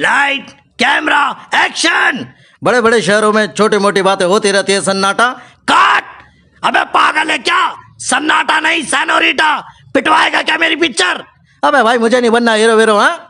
light camera action बड़े बड़े शहरों में छोटी मोटी बातें होती रहती है सन्नाटा काट अबे पागल है क्या सन्नाटा नहीं सैनोरिटा पिटवाएगा क्या मेरी पिक्चर अबे भाई मुझे नहीं बनना हीरो वीरो हाँ